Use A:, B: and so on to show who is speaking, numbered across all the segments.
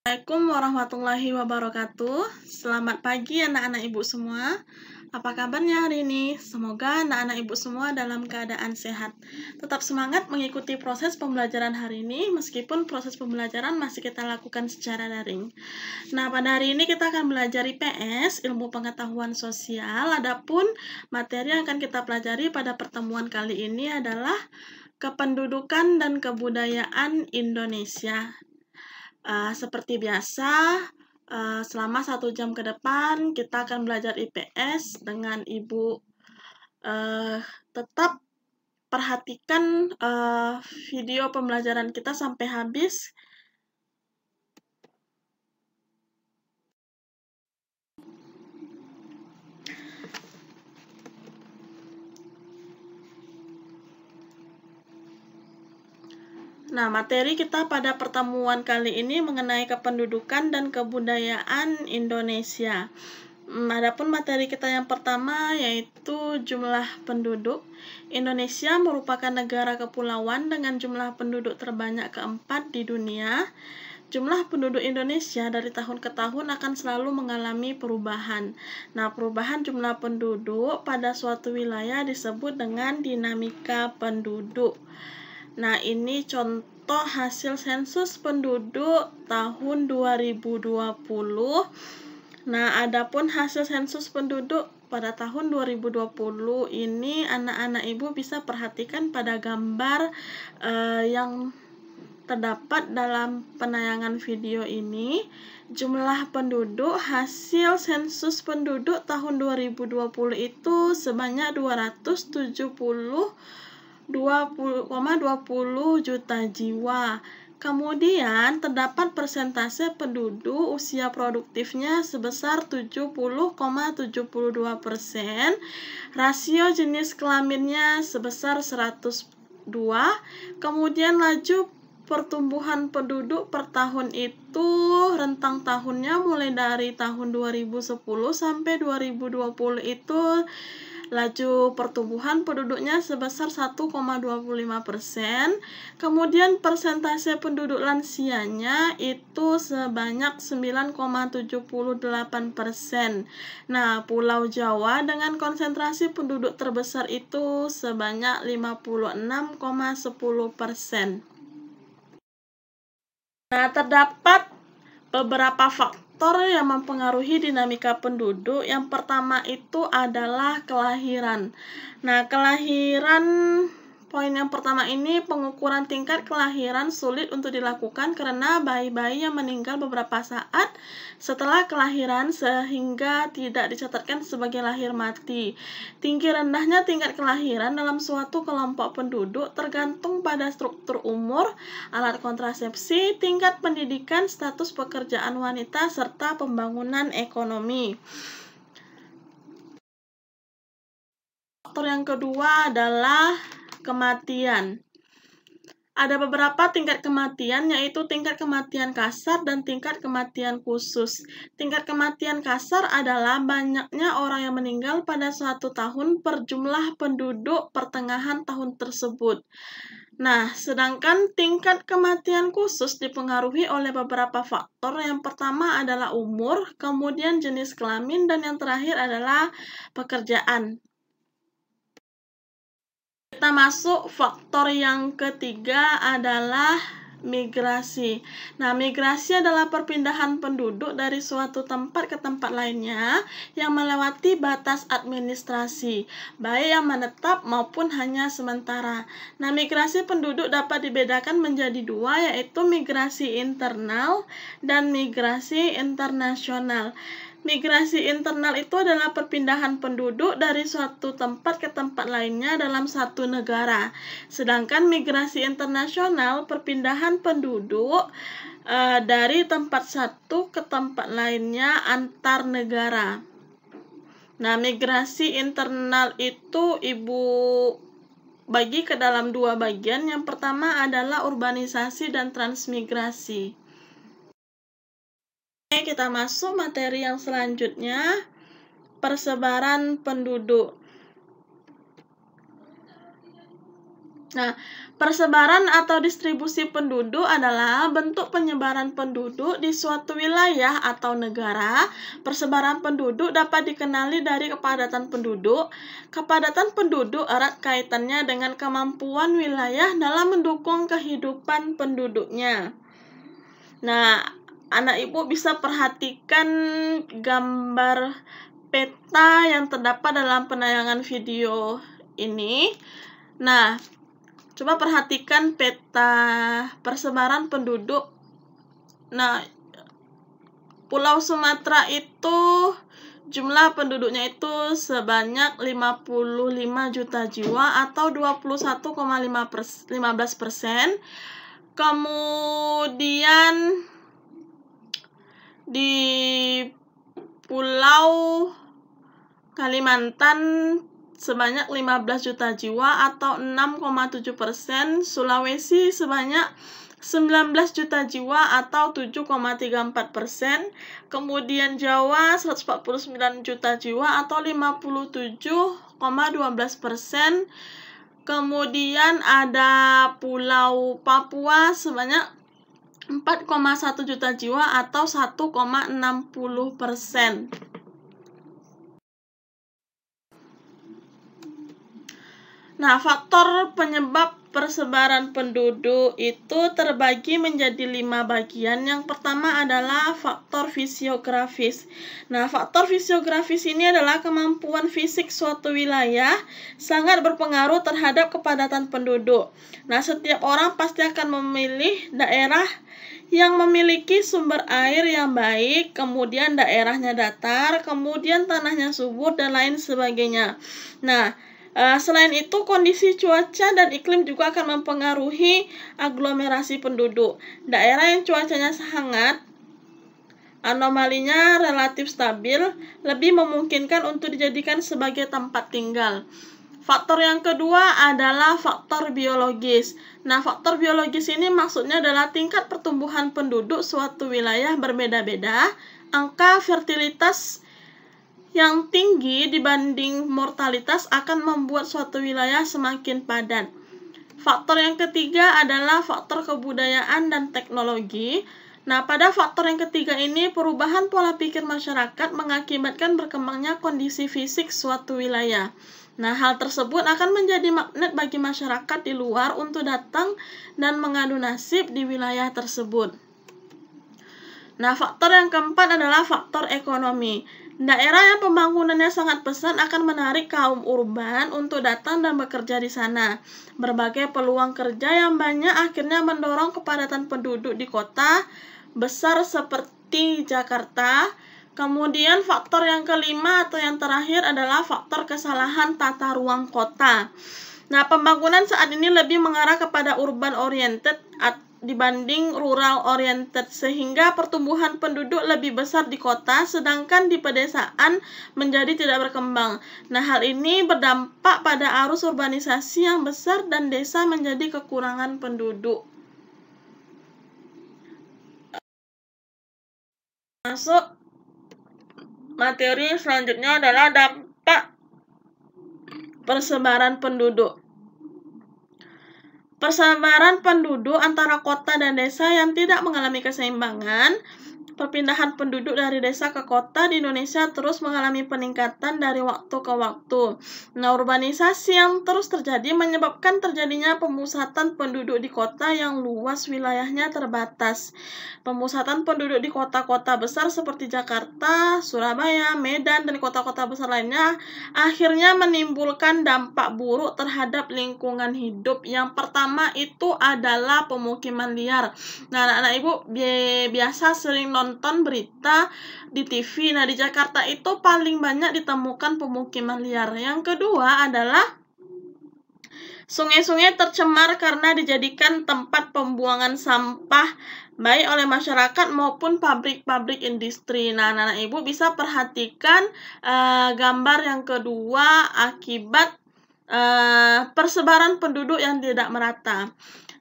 A: Assalamualaikum warahmatullahi wabarakatuh. Selamat pagi anak-anak ibu semua. Apa kabarnya hari ini? Semoga anak-anak ibu semua dalam keadaan sehat. Tetap semangat mengikuti proses pembelajaran hari ini meskipun proses pembelajaran masih kita lakukan secara daring. Nah, pada hari ini kita akan belajar IPS, ilmu pengetahuan sosial. Adapun materi yang akan kita pelajari pada pertemuan kali ini adalah kependudukan dan kebudayaan Indonesia. Eh, seperti biasa, uh, selama satu jam ke depan kita akan belajar IPS dengan Ibu. Uh, tetap perhatikan uh, video pembelajaran kita sampai habis Nah, materi kita pada pertemuan kali ini mengenai kependudukan dan kebudayaan Indonesia. Hmm, adapun materi kita yang pertama yaitu jumlah penduduk. Indonesia merupakan negara kepulauan dengan jumlah penduduk terbanyak keempat di dunia. Jumlah penduduk Indonesia dari tahun ke tahun akan selalu mengalami perubahan. Nah, perubahan jumlah penduduk pada suatu wilayah disebut dengan dinamika penduduk. Nah, ini contoh hasil sensus penduduk tahun 2020. Nah, adapun hasil sensus penduduk pada tahun 2020 ini anak-anak ibu bisa perhatikan pada gambar eh, yang terdapat dalam penayangan video ini jumlah penduduk hasil sensus penduduk tahun 2020 itu sebanyak 270 20,20 juta jiwa. Kemudian terdapat persentase penduduk usia produktifnya sebesar 70,72 persen, rasio jenis kelaminnya sebesar 102, kemudian laju pertumbuhan penduduk per tahun itu rentang tahunnya mulai dari tahun 2010 sampai 2020 itu laju pertumbuhan penduduknya sebesar 1,25 persen, kemudian persentase penduduk lansianya itu sebanyak 9,78 persen. Nah, Pulau Jawa dengan konsentrasi penduduk terbesar itu sebanyak 56,10 persen. Nah, terdapat beberapa faktor faktor yang mempengaruhi dinamika penduduk yang pertama itu adalah kelahiran. Nah, kelahiran Poin yang pertama ini, pengukuran tingkat kelahiran sulit untuk dilakukan karena bayi-bayi yang meninggal beberapa saat setelah kelahiran sehingga tidak dicatatkan sebagai lahir mati. Tinggi rendahnya tingkat kelahiran dalam suatu kelompok penduduk tergantung pada struktur umur, alat kontrasepsi, tingkat pendidikan, status pekerjaan wanita, serta pembangunan ekonomi. Faktor yang kedua adalah kematian. Ada beberapa tingkat kematian, yaitu tingkat kematian kasar dan tingkat kematian khusus. Tingkat kematian kasar adalah banyaknya orang yang meninggal pada suatu tahun per jumlah penduduk pertengahan tahun tersebut. Nah, sedangkan tingkat kematian khusus dipengaruhi oleh beberapa faktor. Yang pertama adalah umur, kemudian jenis kelamin, dan yang terakhir adalah pekerjaan. Kita masuk faktor yang ketiga adalah migrasi. Nah, migrasi adalah perpindahan penduduk dari suatu tempat ke tempat lainnya yang melewati batas administrasi, baik yang menetap maupun hanya sementara. Nah, migrasi penduduk dapat dibedakan menjadi dua, yaitu migrasi internal dan migrasi internasional migrasi internal itu adalah perpindahan penduduk dari suatu tempat ke tempat lainnya dalam satu negara. Sedangkan migrasi internasional perpindahan penduduk e, dari tempat satu ke tempat lainnya antar negara. Nah, migrasi internal itu Ibu bagi ke dalam dua bagian. Yang pertama adalah urbanisasi dan transmigrasi. Oke, kita masuk materi yang selanjutnya, persebaran penduduk. Nah, persebaran atau distribusi penduduk adalah bentuk penyebaran penduduk di suatu wilayah atau negara. Persebaran penduduk dapat dikenali dari kepadatan penduduk. Kepadatan penduduk erat kaitannya dengan kemampuan wilayah dalam mendukung kehidupan penduduknya. Nah, anak ibu bisa perhatikan gambar peta yang terdapat dalam penayangan video ini. Nah, coba perhatikan peta persebaran penduduk. Nah, Pulau Sumatera itu jumlah penduduknya itu sebanyak 55 juta jiwa atau 21,15 persen. Kemudian di Pulau Kalimantan sebanyak 15 juta jiwa atau 6,7 persen, Sulawesi sebanyak 19 juta jiwa atau 7,34 persen, kemudian Jawa 149 juta jiwa atau 57,12 persen, kemudian ada Pulau Papua sebanyak 4,1 juta jiwa atau 1,60 persen Nah, faktor penyebab persebaran penduduk itu terbagi menjadi lima bagian. Yang pertama adalah faktor fisiografis. Nah, faktor fisiografis ini adalah kemampuan fisik suatu wilayah sangat berpengaruh terhadap kepadatan penduduk. Nah, setiap orang pasti akan memilih daerah yang memiliki sumber air yang baik, kemudian daerahnya datar, kemudian tanahnya subur, dan lain sebagainya. Nah, Eh, selain itu, kondisi cuaca dan iklim juga akan mempengaruhi aglomerasi penduduk. Daerah yang cuacanya sangat anomalinya relatif stabil, lebih memungkinkan untuk dijadikan sebagai tempat tinggal. Faktor yang kedua adalah faktor biologis. Nah, faktor biologis ini maksudnya adalah tingkat pertumbuhan penduduk suatu wilayah berbeda-beda, angka fertilitas yang tinggi dibanding mortalitas akan membuat suatu wilayah semakin padat. Faktor yang ketiga adalah faktor kebudayaan dan teknologi. Nah, pada faktor yang ketiga ini, perubahan pola pikir masyarakat mengakibatkan berkembangnya kondisi fisik suatu wilayah. Nah, hal tersebut akan menjadi magnet bagi masyarakat di luar untuk datang dan mengadu nasib di wilayah tersebut. Nah, faktor yang keempat adalah faktor ekonomi. Daerah yang pembangunannya sangat pesat akan menarik kaum urban untuk datang dan bekerja di sana. Berbagai peluang kerja yang banyak akhirnya mendorong kepadatan penduduk di kota besar seperti Jakarta. Kemudian faktor yang kelima atau yang terakhir adalah faktor kesalahan tata ruang kota. Nah, pembangunan saat ini lebih mengarah kepada urban oriented atau dibanding rural oriented sehingga pertumbuhan penduduk lebih besar di kota sedangkan di pedesaan menjadi tidak berkembang. Nah, hal ini berdampak pada arus urbanisasi yang besar dan desa menjadi kekurangan penduduk. Masuk materi selanjutnya adalah dampak persebaran penduduk. Persebaran penduduk antara kota dan desa yang tidak mengalami keseimbangan perpindahan penduduk dari desa ke kota di Indonesia terus mengalami peningkatan dari waktu ke waktu. Nah, urbanisasi yang terus terjadi menyebabkan terjadinya pemusatan penduduk di kota yang luas wilayahnya terbatas. Pemusatan penduduk di kota-kota besar seperti Jakarta, Surabaya, Medan, dan kota-kota besar lainnya akhirnya menimbulkan dampak buruk terhadap lingkungan hidup. Yang pertama itu adalah pemukiman liar. Nah, anak-anak ibu biasa sering nonton nonton berita di TV. Nah, di Jakarta itu paling banyak ditemukan pemukiman liar. Yang kedua adalah sungai-sungai tercemar karena dijadikan tempat pembuangan sampah baik oleh masyarakat maupun pabrik-pabrik industri. Nah, anak-anak ibu bisa perhatikan uh, gambar yang kedua akibat uh, persebaran penduduk yang tidak merata.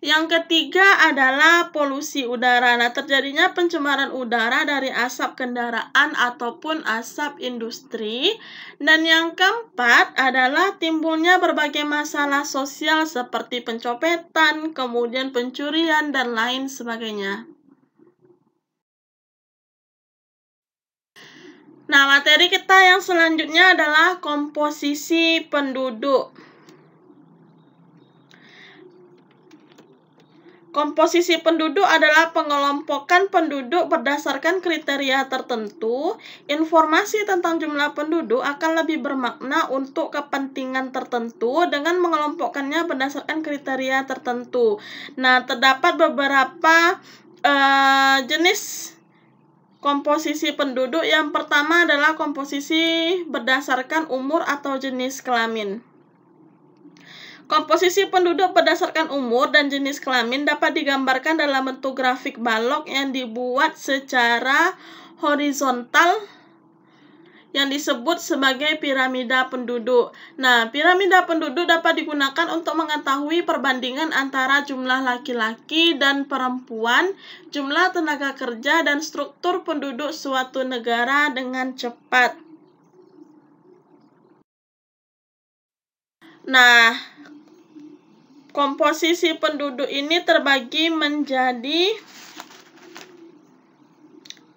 A: Yang ketiga adalah polusi udara. Nah, terjadinya pencemaran udara dari asap kendaraan ataupun asap industri. Dan yang keempat adalah timbulnya berbagai masalah sosial seperti pencopetan, kemudian pencurian, dan lain sebagainya. Nah, materi kita yang selanjutnya adalah komposisi penduduk. Komposisi penduduk adalah pengelompokan penduduk berdasarkan kriteria tertentu. Informasi tentang jumlah penduduk akan lebih bermakna untuk kepentingan tertentu dengan mengelompokkannya berdasarkan kriteria tertentu. Nah, terdapat beberapa uh, jenis komposisi penduduk. Yang pertama adalah komposisi berdasarkan umur atau jenis kelamin. Komposisi penduduk berdasarkan umur dan jenis kelamin dapat digambarkan dalam bentuk grafik balok yang dibuat secara horizontal yang disebut sebagai piramida penduduk. Nah, piramida penduduk dapat digunakan untuk mengetahui perbandingan antara jumlah laki-laki dan perempuan, jumlah tenaga kerja, dan struktur penduduk suatu negara dengan cepat. Nah, komposisi penduduk ini terbagi menjadi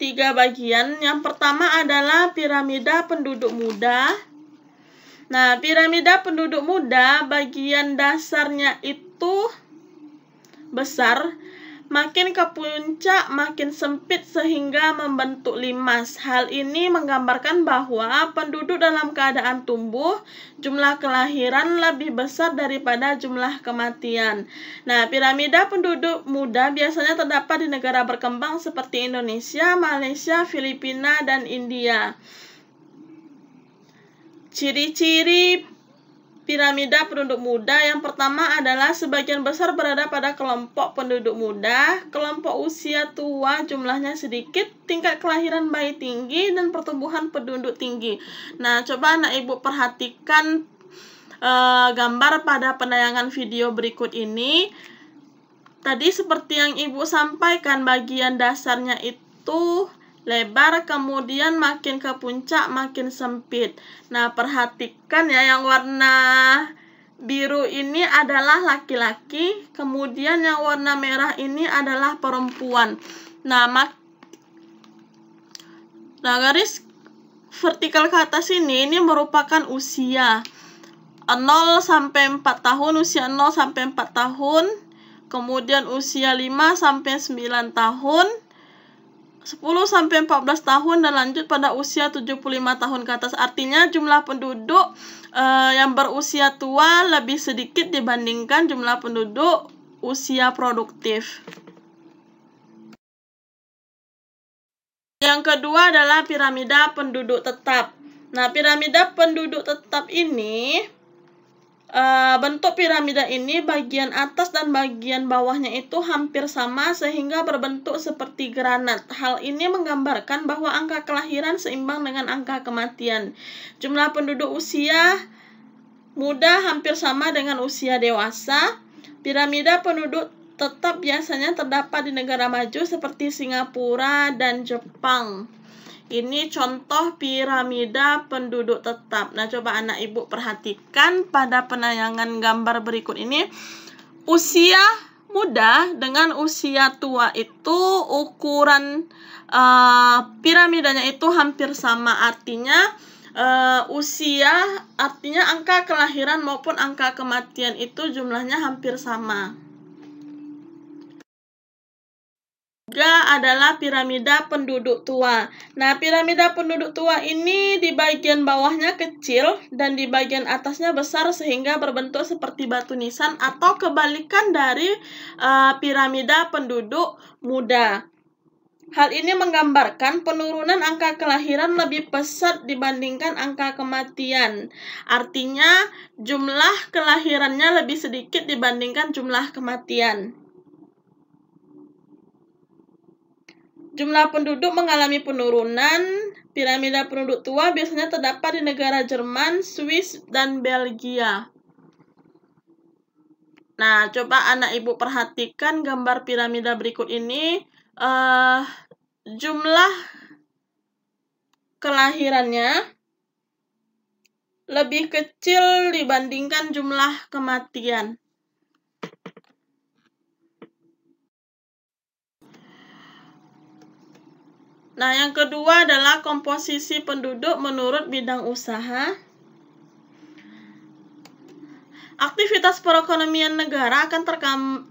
A: tiga bagian. Yang pertama adalah piramida penduduk muda. Nah, piramida penduduk muda bagian dasarnya itu besar makin ke puncak makin sempit sehingga membentuk limas. Hal ini menggambarkan bahwa penduduk dalam keadaan tumbuh, jumlah kelahiran lebih besar daripada jumlah kematian. Nah, piramida penduduk muda biasanya terdapat di negara berkembang seperti Indonesia, Malaysia, Filipina, dan India. Ciri-ciri piramida penduduk muda yang pertama adalah sebagian besar berada pada kelompok penduduk muda, kelompok usia tua jumlahnya sedikit, tingkat kelahiran bayi tinggi, dan pertumbuhan penduduk tinggi. Nah, coba anak ibu perhatikan e, gambar pada penayangan video berikut ini. Tadi seperti yang ibu sampaikan, bagian dasarnya itu lebar, kemudian makin ke puncak, makin sempit. Nah, perhatikan ya yang warna biru ini adalah laki-laki, kemudian yang warna merah ini adalah perempuan. Nah, mak nah garis vertikal ke atas ini, ini merupakan usia 0 sampai 4 tahun, usia 0 sampai 4 tahun, kemudian usia 5 sampai 9 tahun, 10 sampai 14 tahun dan lanjut pada usia 75 tahun ke atas. Artinya jumlah penduduk uh, yang berusia tua lebih sedikit dibandingkan jumlah penduduk usia produktif. Yang kedua adalah piramida penduduk tetap. Nah, piramida penduduk tetap ini Eh, bentuk piramida ini bagian atas dan bagian bawahnya itu hampir sama sehingga berbentuk seperti granat. Hal ini menggambarkan bahwa angka kelahiran seimbang dengan angka kematian. Jumlah penduduk usia muda hampir sama dengan usia dewasa. Piramida penduduk tetap biasanya terdapat di negara maju seperti Singapura dan Jepang. Ini contoh piramida penduduk tetap. Nah, coba anak ibu perhatikan pada penayangan gambar berikut ini. Usia muda dengan usia tua itu ukuran uh, piramidanya itu hampir sama. Artinya, uh, usia artinya angka kelahiran maupun angka kematian itu jumlahnya hampir sama. juga adalah piramida penduduk tua. Nah, piramida penduduk tua ini di bagian bawahnya kecil dan di bagian atasnya besar sehingga berbentuk seperti batu nisan atau kebalikan dari uh, piramida penduduk muda. Hal ini menggambarkan penurunan angka kelahiran lebih pesat dibandingkan angka kematian. Artinya, jumlah kelahirannya lebih sedikit dibandingkan jumlah kematian. Jumlah penduduk mengalami penurunan. Piramida penduduk tua biasanya terdapat di negara Jerman, Swiss, dan Belgia. Nah, coba anak ibu perhatikan gambar piramida berikut ini. Uh, jumlah kelahirannya lebih kecil dibandingkan jumlah kematian. Nah, yang kedua adalah komposisi penduduk menurut bidang usaha. Aktivitas perekonomian negara akan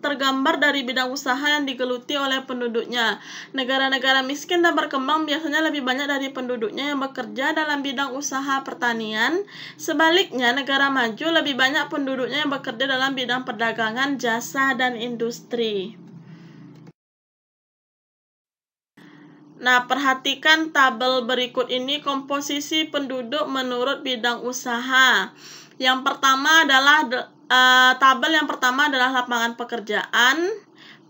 A: tergambar dari bidang usaha yang digeluti oleh penduduknya. Negara-negara miskin dan berkembang biasanya lebih banyak dari penduduknya yang bekerja dalam bidang usaha pertanian. Sebaliknya, negara maju lebih banyak penduduknya yang bekerja dalam bidang perdagangan, jasa, dan industri. Nah, perhatikan tabel berikut ini komposisi penduduk menurut bidang usaha. Yang pertama adalah e, tabel yang pertama adalah lapangan pekerjaan,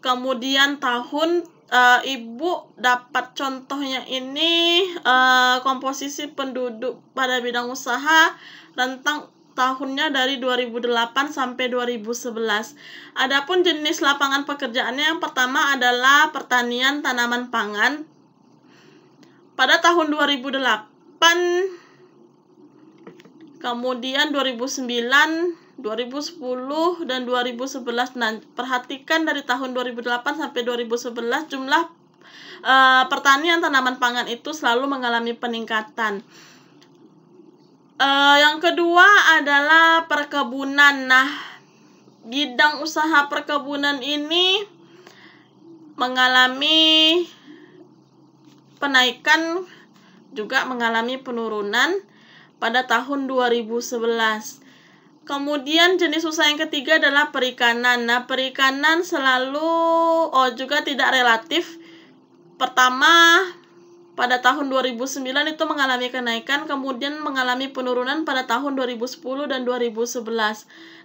A: kemudian tahun e, ibu dapat contohnya ini e, komposisi penduduk pada bidang usaha rentang tahunnya dari 2008 sampai 2011. Adapun jenis lapangan pekerjaannya yang pertama adalah pertanian tanaman pangan, pada tahun 2008 kemudian 2009 2010 dan 2011 nah perhatikan dari tahun 2008 sampai 2011 jumlah uh, pertanian tanaman pangan itu selalu mengalami peningkatan uh, yang kedua adalah perkebunan nah bidang usaha perkebunan ini mengalami penaikan juga mengalami penurunan pada tahun 2011. Kemudian jenis usaha yang ketiga adalah perikanan. Nah, perikanan selalu oh juga tidak relatif. Pertama, pada tahun 2009 itu mengalami kenaikan, kemudian mengalami penurunan pada tahun 2010 dan 2011.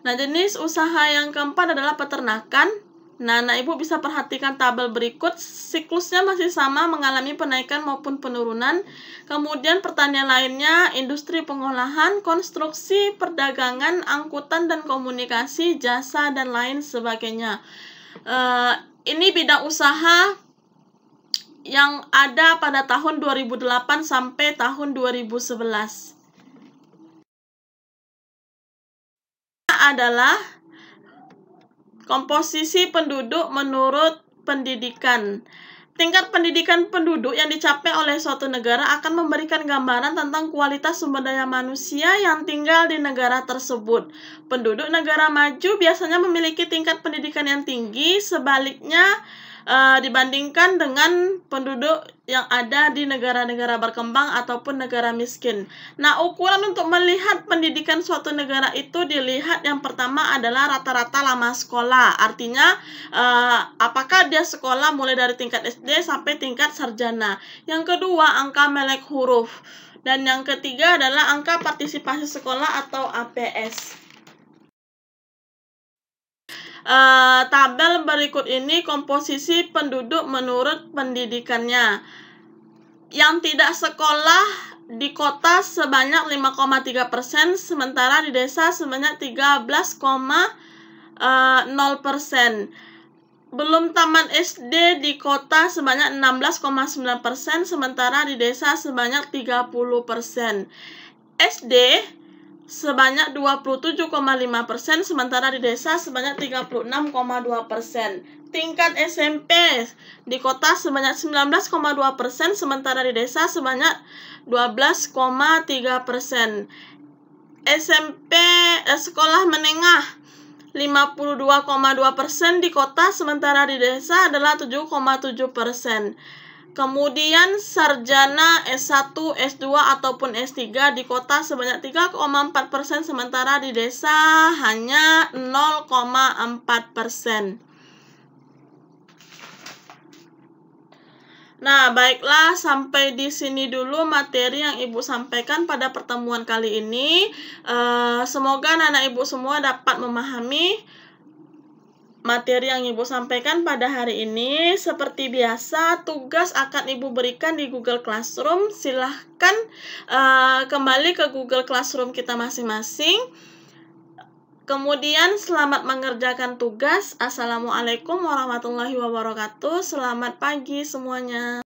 A: Nah, jenis usaha yang keempat adalah peternakan. Nah, anak ibu bisa perhatikan tabel berikut, siklusnya masih sama mengalami penaikan maupun penurunan. Kemudian pertanyaan lainnya, industri pengolahan, konstruksi, perdagangan, angkutan dan komunikasi, jasa dan lain sebagainya. Uh, ini bidang usaha yang ada pada tahun 2008 sampai tahun 2011. Adalah Komposisi penduduk menurut pendidikan. Tingkat pendidikan penduduk yang dicapai oleh suatu negara akan memberikan gambaran tentang kualitas sumber daya manusia yang tinggal di negara tersebut. Penduduk negara maju biasanya memiliki tingkat pendidikan yang tinggi, sebaliknya Eh, dibandingkan dengan penduduk yang ada di negara-negara berkembang ataupun negara miskin. Nah, ukuran untuk melihat pendidikan suatu negara itu dilihat yang pertama adalah rata-rata lama sekolah. Artinya, uh, apakah dia sekolah mulai dari tingkat SD sampai tingkat sarjana. Yang kedua, angka melek huruf. Dan yang ketiga adalah angka partisipasi sekolah atau APS. Eh, tabel berikut ini komposisi penduduk menurut pendidikannya. Yang tidak sekolah di kota sebanyak 5,3 persen, sementara di desa sebanyak 13,0 persen. Belum tamat SD di kota sebanyak 16,9 persen, sementara di desa sebanyak 30 persen. SD sebanyak 27,5 persen, sementara di desa sebanyak 36,2 persen. Tingkat SMP di kota sebanyak 19,2 persen, sementara di desa sebanyak 12,3 persen. SMP eh, sekolah menengah 52,2 persen di kota, sementara di desa adalah 7,7 persen. Kemudian sarjana S1, S2, ataupun S3 di kota sebanyak 3,4% sementara di desa hanya 0,4%. Nah, baiklah sampai di sini dulu materi yang Ibu sampaikan pada pertemuan kali ini. Eh, semoga anak-anak Ibu semua dapat memahami materi yang Ibu sampaikan pada hari ini. Seperti biasa, tugas akan Ibu berikan di Google Classroom. Silahkan uh, kembali ke Google Classroom kita masing-masing. Kemudian, selamat mengerjakan tugas. Assalamualaikum warahmatullahi wabarakatuh. Selamat pagi semuanya.